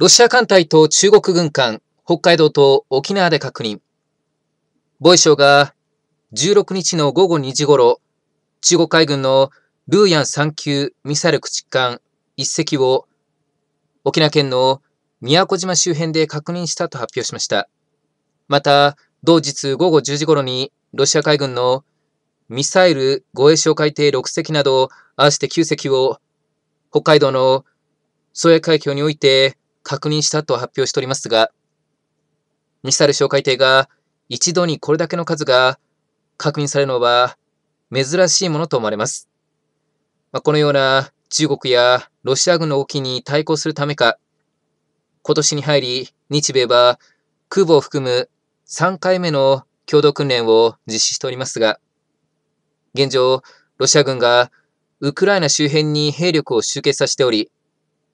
ロシア艦隊と中国軍艦、北海道と沖縄で確認。防衛省が16日の午後2時頃、中国海軍のルーヤン3級ミサイル駆逐艦1隻を沖縄県の宮古島周辺で確認したと発表しました。また、同日午後10時頃にロシア海軍のミサイル護衛哨海艇6隻など合わせて9隻を北海道の宗谷海峡において確認したと発表しておりますが、ミサイル哨戒艇が一度にこれだけの数が確認されるのは珍しいものと思われます。まあ、このような中国やロシア軍の動きに対抗するためか、今年に入り日米は空母を含む3回目の共同訓練を実施しておりますが、現状、ロシア軍がウクライナ周辺に兵力を集結させており、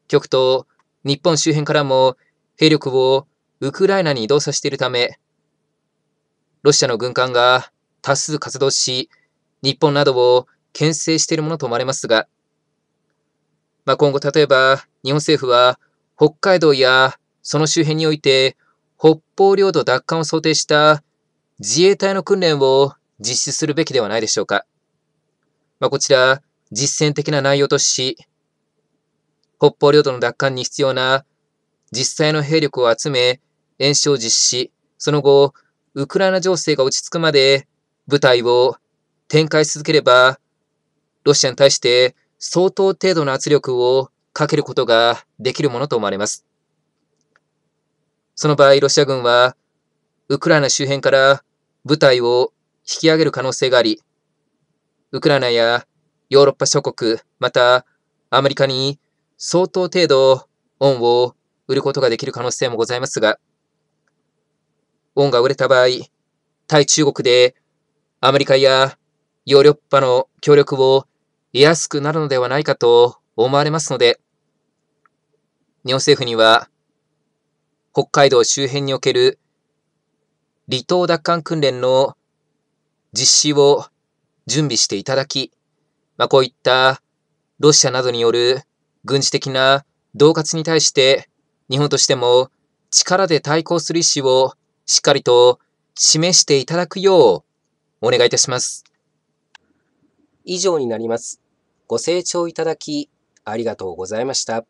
極東日本周辺からも兵力をウクライナに移動させているため、ロシアの軍艦が多数活動し、日本などを牽制しているものと思われますが、まあ、今後例えば日本政府は北海道やその周辺において北方領土奪還を想定した自衛隊の訓練を実施するべきではないでしょうか。まあ、こちら、実践的な内容とし、北方領土の奪還に必要な実際の兵力を集め、演習を実施し、その後、ウクライナ情勢が落ち着くまで部隊を展開し続ければ、ロシアに対して相当程度の圧力をかけることができるものと思われます。その場合、ロシア軍は、ウクライナ周辺から部隊を引き上げる可能性があり、ウクライナやヨーロッパ諸国、またアメリカに相当程度、恩を売ることができる可能性もございますが、恩が売れた場合、対中国でアメリカやヨーロッパの協力を得やすくなるのではないかと思われますので、日本政府には、北海道周辺における離島奪還訓練の実施を準備していただき、まあ、こういったロシアなどによる軍事的な恫喝に対して日本としても力で対抗する意思をしっかりと示していただくようお願いいたします。以上になります。ご清聴いただきありがとうございました。